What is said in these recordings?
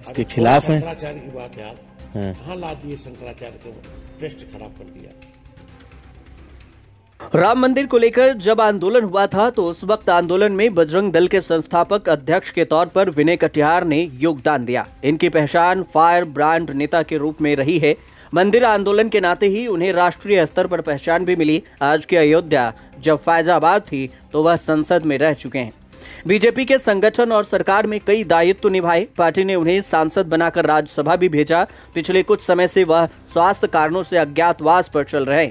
इसके खिलाफ है शंकराचार्य की बात याद हाँ। ला दिए शंकराचार्य को खराब कर दिया राम मंदिर को लेकर जब आंदोलन हुआ था तो उस वक्त आंदोलन में बजरंग दल के संस्थापक अध्यक्ष के तौर पर विनय कटिहार ने योगदान दिया इनकी पहचान फायर ब्रांड नेता के रूप में रही है मंदिर आंदोलन के नाते ही उन्हें राष्ट्रीय स्तर पर पहचान भी मिली आज की अयोध्या जब फैजाबाद थी तो वह संसद में रह चुके हैं बीजेपी के संगठन और सरकार में कई दायित्व निभाए पार्टी ने उन्हें सांसद बनाकर राज्यसभा भी भेजा पिछले कुछ समय से वह स्वास्थ्य कारणों से अज्ञातवास पर चल रहे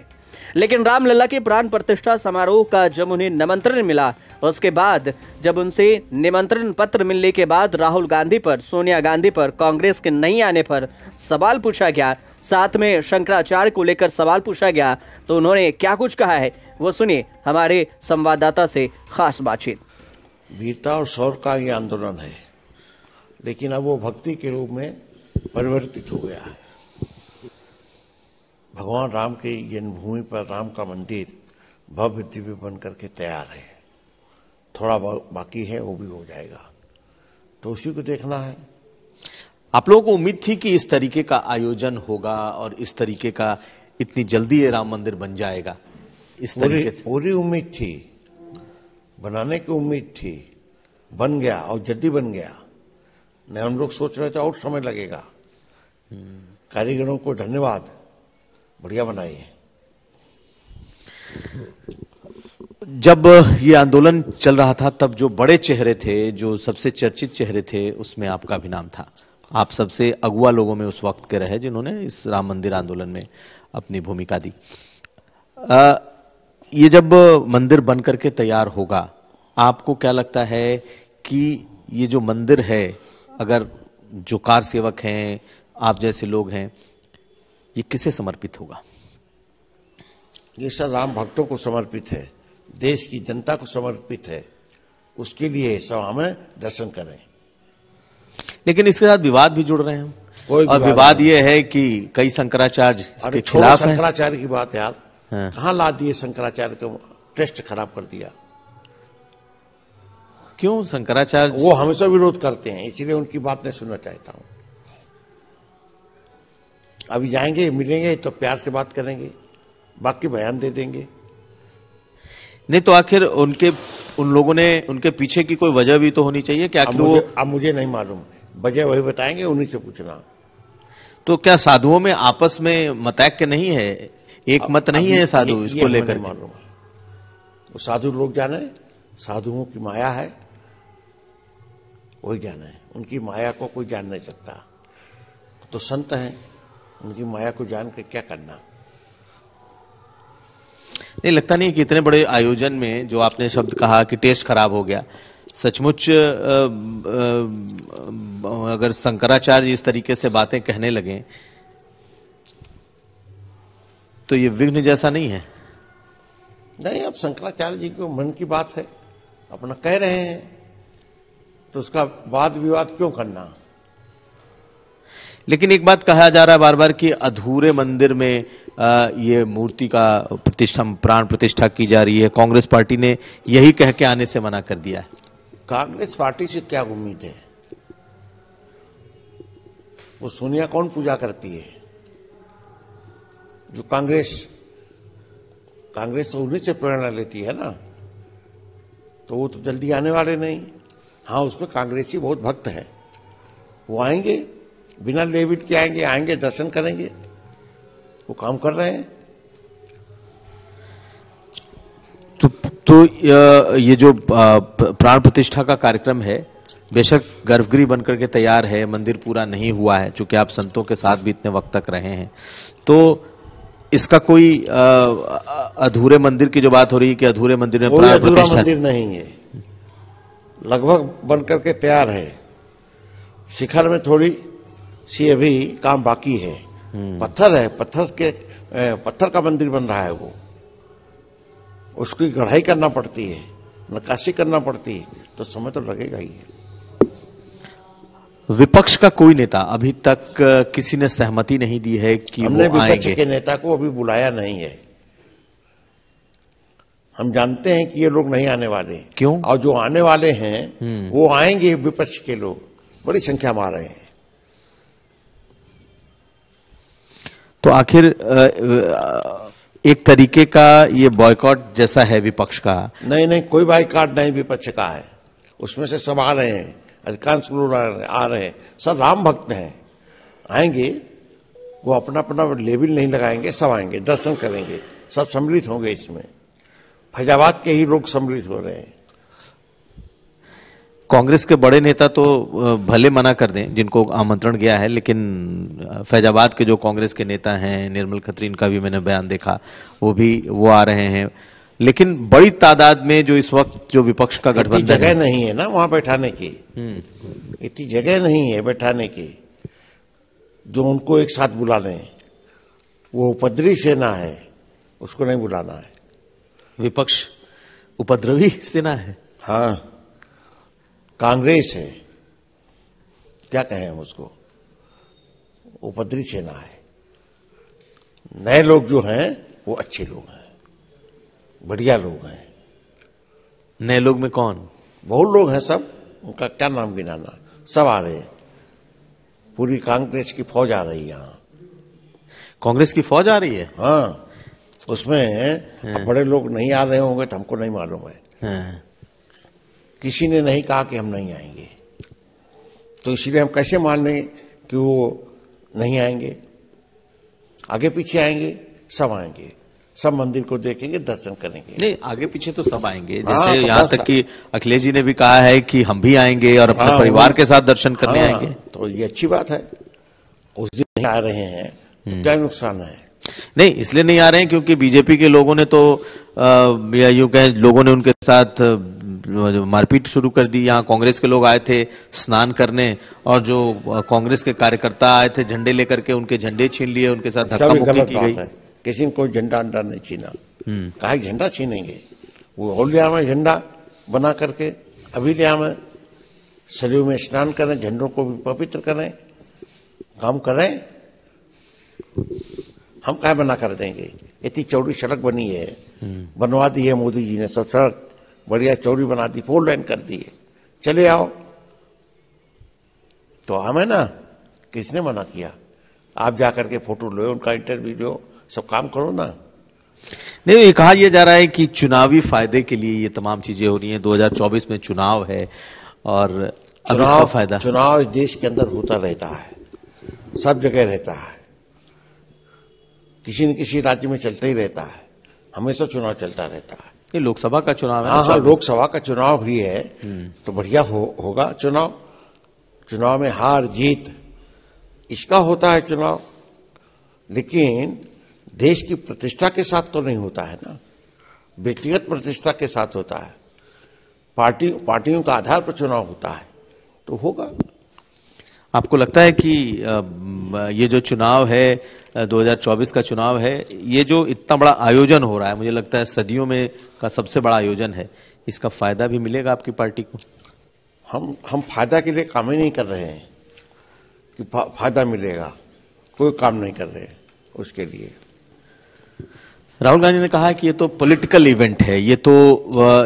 लेकिन रामलला के प्राण प्रतिष्ठा समारोह का जब उन्हें निमंत्रण मिला उसके बाद जब उनसे निमंत्रण पत्र मिलने के बाद राहुल गांधी पर सोनिया गांधी पर कांग्रेस के नहीं आने पर सवाल पूछा गया साथ में शंकराचार्य को लेकर सवाल पूछा गया तो उन्होंने क्या कुछ कहा है वो सुनिए हमारे संवाददाता से खास बातचीत वीरता और शौर का ये आंदोलन है लेकिन अब वो भक्ति के रूप में परिवर्तित हो गया है भगवान राम की जन्मभूमि पर राम का मंदिर भव्य दिव्य बन करके तैयार है थोड़ा बाकी है वो भी हो जाएगा तो उसी को देखना है आप लोगों को उम्मीद थी कि इस तरीके का आयोजन होगा और इस तरीके का इतनी जल्दी ये राम मंदिर बन जाएगा इस तरीके से पूरी उम्मीद थी बनाने की उम्मीद थी बन गया और जल्दी बन गया नहीं हम लोग सोच रहे थे और समय लगेगा कारीगरों को धन्यवाद बढ़िया बनाई है जब ये आंदोलन चल रहा था तब जो बड़े चेहरे थे जो सबसे चर्चित चेहरे थे उसमें आपका भी नाम था आप सबसे अगुआ लोगों में उस वक्त के रहे जिन्होंने इस राम मंदिर आंदोलन में अपनी भूमिका दी आ, ये जब मंदिर बन करके तैयार होगा आपको क्या लगता है कि ये जो मंदिर है अगर जो कार सेवक हैं आप जैसे लोग हैं ये किसे समर्पित होगा ये सर राम भक्तों को समर्पित है देश की जनता को समर्पित है उसके लिए सभा में दर्शन करें लेकिन इसके साथ विवाद भी जुड़ रहे हैं कोई और विवाद ये है कि कई शंकराचार्य इसके खिलाफ शंकराचार्य की बात है यार हाँ ला दिए शंकराचार्य को ट्रस्ट खराब कर दिया क्यों शंकराचार्य वो हमेशा विरोध करते हैं इसलिए उनकी बात नहीं सुनना चाहता हूं अभी जाएंगे मिलेंगे तो प्यार से बात करेंगे बाकी बयान दे देंगे नहीं तो आखिर उनके उन लोगों ने उनके पीछे की कोई वजह भी तो होनी चाहिए क्या आखिर वो अब मुझे नहीं मालूम वजह वही बताएंगे उन्हीं से पूछना तो क्या साधुओं में आपस में मतैक्य नहीं है एक मत नहीं है साधु इसको लेकर वो साधु लोग जाने साधुओं की माया है वही जाने उनकी माया को कोई जान नहीं सकता तो संत है उनकी माया को जान के क्या करना नहीं लगता नहीं कि इतने बड़े आयोजन में जो आपने शब्द कहा कि टेस्ट खराब हो गया सचमुच अगर शंकराचार्य इस तरीके से बातें कहने लगे तो ये विघ्न जैसा नहीं है नहीं अब शंकराचार्य जी को मन की बात है अपना कह रहे हैं तो उसका वाद विवाद क्यों करना लेकिन एक बात कहा जा रहा है बार बार कि अधूरे मंदिर में आ, ये मूर्ति का प्रतिष्ठा प्राण प्रतिष्ठा की जा रही है कांग्रेस पार्टी ने यही कह के आने से मना कर दिया है कांग्रेस पार्टी से क्या उम्मीद है वो सोनिया कौन पूजा करती है जो कांग्रेस कांग्रेस तो उन्हीं से प्रेरणा लेती है ना तो वो तो जल्दी आने वाले नहीं हाँ उसमें कांग्रेसी बहुत भक्त है वो आएंगे बिना लेविट के आएंगे आएंगे दर्शन करेंगे वो काम कर रहे हैं तो तो ये जो प्राण प्रतिष्ठा का कार्यक्रम है बेशक गर्भगृह बनकर के तैयार है मंदिर पूरा नहीं हुआ है चूंकि आप संतों के साथ भी इतने वक्त तक रहे हैं तो इसका कोई अधूरे मंदिर की जो बात हो रही है कि अधूरे मंदिर में कोई अधूरा मंदिर नहीं है लगभग बन करके तैयार है शिखर में थोड़ी सी अभी काम बाकी है हम्म। पत्थर है पत्थर के पत्थर का मंदिर बन रहा है वो उसकी गढ़ाई करना पड़ती है नक्काशी करना पड़ती है तो समय तो लगेगा ही है विपक्ष का कोई नेता अभी तक किसी ने सहमति नहीं दी है कि हमने वो आएंगे के नेता को अभी बुलाया नहीं है हम जानते हैं कि ये लोग नहीं आने वाले क्यों और जो आने वाले हैं हम्म। वो आएंगे विपक्ष के लोग बड़ी संख्या में आ रहे हैं तो आखिर एक तरीके का ये बॉयकॉट जैसा है विपक्ष का नहीं नहीं कोई बॉयकॉट नहीं विपक्ष का है उसमें से सब आ रहे हैं अधिकांश गुरु आ रहे हैं सब राम भक्त हैं आएंगे वो अपना अपना लेबिल नहीं लगाएंगे सब आएंगे दर्शन करेंगे सब सम्मिलित होंगे इसमें फैजाबाद के ही लोग सम्मिलित हो रहे हैं कांग्रेस के बड़े नेता तो भले मना कर दें जिनको आमंत्रण गया है लेकिन फैजाबाद के जो कांग्रेस के नेता हैं निर्मल खत्री इनका भी मैंने बयान देखा वो भी वो आ रहे हैं लेकिन बड़ी तादाद में जो इस वक्त जो विपक्ष का गठबंधन जगह नहीं है ना वहां बैठाने की हम्म। इतनी जगह नहीं है बैठाने की जो उनको एक साथ बुला लें वो उपद्रवी सेना है उसको नहीं बुलाना है विपक्ष उपद्रवी सेना है हाँ कांग्रेस है क्या कहें हम उसको उपद्रवी सेना है नए लोग जो हैं वो अच्छे लोग हैं बढ़िया लोग हैं नए लोग में कौन बहुत लोग हैं सब उनका क्या नाम गिनाना सब आ रहे हैं पूरी कांग्रेस की फौज आ रही है यहाँ कांग्रेस की फौज आ रही है हाँ उसमें हाँ। बड़े लोग नहीं आ रहे होंगे तो हमको नहीं मालूम है हाँ। किसी ने नहीं कहा कि हम नहीं आएंगे तो इसलिए हम कैसे मान लें कि वो नहीं आएंगे आगे पीछे आएंगे सब आएंगे सब मंदिर को देखेंगे दर्शन करेंगे नहीं आगे पीछे तो सब आएंगे हाँ, जैसे तो यहाँ तक कि अखिलेश जी ने भी कहा है कि हम भी आएंगे और अपने हाँ, परिवार के साथ दर्शन करने हाँ, आएंगे तो ये अच्छी बात है उस दिन नहीं आ रहे हैं तो हम्म। क्या नुकसान है नहीं इसलिए नहीं आ रहे हैं क्योंकि बीजेपी के लोगों ने तो यू या लोगों ने उनके साथ मारपीट शुरू कर दी यहाँ कांग्रेस के लोग आए थे स्नान करने और जो कांग्रेस के कार्यकर्ता आए थे झंडे लेकर के उनके झंडे छीन लिए उनके साथ धक्का अच्छा, मुक्की की गई किसी को झंडा अंडा नहीं छीना हम्म। कहा झंडा छीनेंगे वो होलिया में झंडा बना करके लिया में सरयू में स्नान करें झंडों को भी पवित्र करें काम करें हम कहा बना कर देंगे इतनी चौड़ी सड़क बनी है हम्म। बनवा दी है मोदी जी ने सब सड़क बढ़िया चौड़ी बना दी फोर लाइन कर दी है चले आओ तो हमें ना किसने मना किया आप जाकर के फोटो लो उनका इंटरव्यू लो सब काम करो ना नहीं ये कहा यह जा रहा है कि चुनावी फायदे के लिए ये तमाम चीजें हो रही हैं 2024 में चुनाव है और चुनाव फायदा चुनाव इस देश के अंदर होता रहता है सब जगह रहता है किसी न किसी राज्य में चलता ही रहता है हमेशा चुनाव चलता रहता है ये लोकसभा का चुनाव है हाँ हाँ लोकसभा का चुनाव भी है हम्म। तो बढ़िया हो, होगा चुनाव चुनाव में हार जीत इसका होता है चुनाव लेकिन देश की प्रतिष्ठा के साथ तो नहीं होता है ना व्यक्तिगत प्रतिष्ठा के साथ होता है पार्टी पार्टियों का आधार पर चुनाव होता है तो होगा आपको लगता है कि ये जो चुनाव है 2024 का चुनाव है ये जो इतना बड़ा आयोजन हो रहा है मुझे लगता है सदियों में का सबसे बड़ा आयोजन है इसका फायदा भी मिलेगा आपकी पार्टी को हम हम फायदा के लिए काम ही नहीं कर रहे हैं कि फायदा मिलेगा कोई काम नहीं कर रहे हैं उसके लिए राहुल गांधी ने कहा कि ये तो पॉलिटिकल इवेंट है ये तो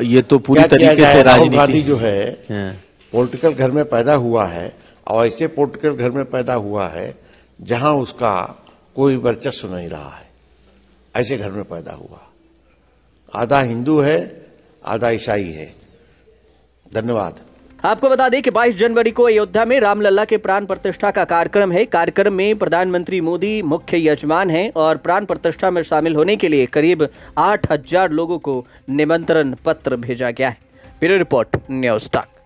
ये तो पूरी तरीके से राहुल गांधी जो है पॉलिटिकल घर में पैदा हुआ है और ऐसे पॉलिटिकल घर में पैदा हुआ है जहां उसका कोई वर्चस्व नहीं रहा है ऐसे घर में पैदा हुआ आधा हिंदू है आधा ईसाई है धन्यवाद आपको बता दें कि 22 जनवरी को अयोध्या में रामलला के प्राण प्रतिष्ठा का कार्यक्रम है कार्यक्रम में प्रधानमंत्री मोदी मुख्य यजमान हैं और प्राण प्रतिष्ठा में शामिल होने के लिए करीब 8000 लोगों को निमंत्रण पत्र भेजा गया है ब्यूरो रिपोर्ट न्यूज तक